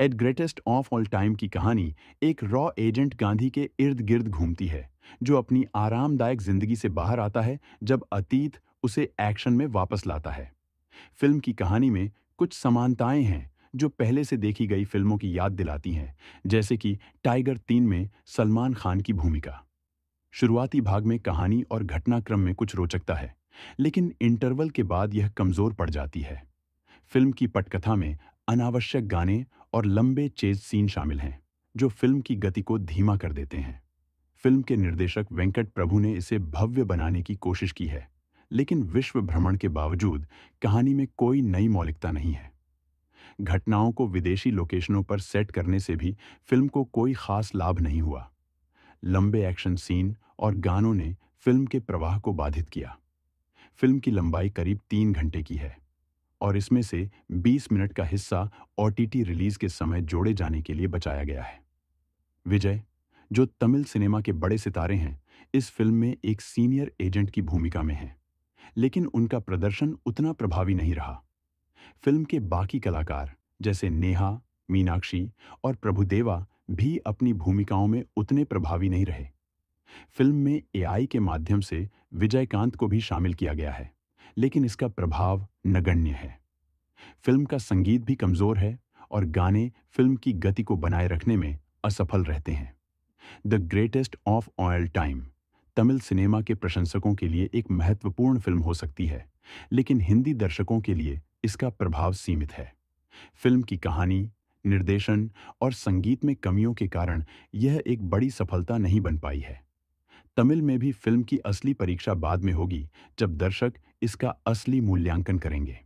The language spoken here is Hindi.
eight greatest of all time की कहानी एक रॉ एजेंट गांधी के इर्द गिर्द घूमती है जो अपनी आरामदायक जिंदगी से बाहर आता है जब अतीत उसे एक्शन में वापस लाता है फिल्म की कहानी में कुछ समानताएं हैं जो पहले से देखी गई फिल्मों की याद दिलाती हैं जैसे कि टाइगर तीन में सलमान खान की भूमिका शुरुआती भाग में कहानी और घटनाक्रम में कुछ रोचकता है लेकिन इंटरवल के बाद यह कमजोर पड़ जाती है फिल्म की पटकथा में अनावश्यक गाने और लंबे चेज सीन शामिल हैं जो फिल्म की गति को धीमा कर देते हैं फिल्म के निर्देशक वेंकट प्रभु ने इसे भव्य बनाने की कोशिश की है लेकिन विश्व भ्रमण के बावजूद कहानी में कोई नई मौलिकता नहीं है घटनाओं को विदेशी लोकेशनों पर सेट करने से भी फिल्म को कोई खास लाभ नहीं हुआ लंबे एक्शन सीन और गानों ने फिल्म के प्रवाह को बाधित किया फिल्म की लंबाई करीब तीन घंटे की है और इसमें से 20 मिनट का हिस्सा ओटीटी रिलीज के समय जोड़े जाने के लिए बचाया गया है विजय जो तमिल सिनेमा के बड़े सितारे हैं इस फिल्म में एक सीनियर एजेंट की भूमिका में हैं लेकिन उनका प्रदर्शन उतना प्रभावी नहीं रहा फिल्म के बाकी कलाकार जैसे नेहा मीनाक्षी और प्रभुदेवा भी अपनी भूमिकाओं में उतने प्रभावी नहीं रहे फिल्म में एआई के माध्यम से विजयकांत को भी शामिल किया गया है लेकिन इसका प्रभाव नगण्य है फिल्म का संगीत भी कमजोर है और गाने फिल्म की गति को बनाए रखने में असफल रहते हैं the greatest of all time Tamil cinema के प्रशंसकों के लिए एक महत्वपूर्ण फिल्म हो सकती है लेकिन हिंदी दर्शकों के लिए इसका प्रभाव सीमित है फिल्म की कहानी निर्देशन और संगीत में कमियों के कारण यह एक बड़ी सफलता नहीं बन पाई है तमिल में भी फिल्म की असली परीक्षा बाद में होगी जब दर्शक इसका असली मूल्यांकन करेंगे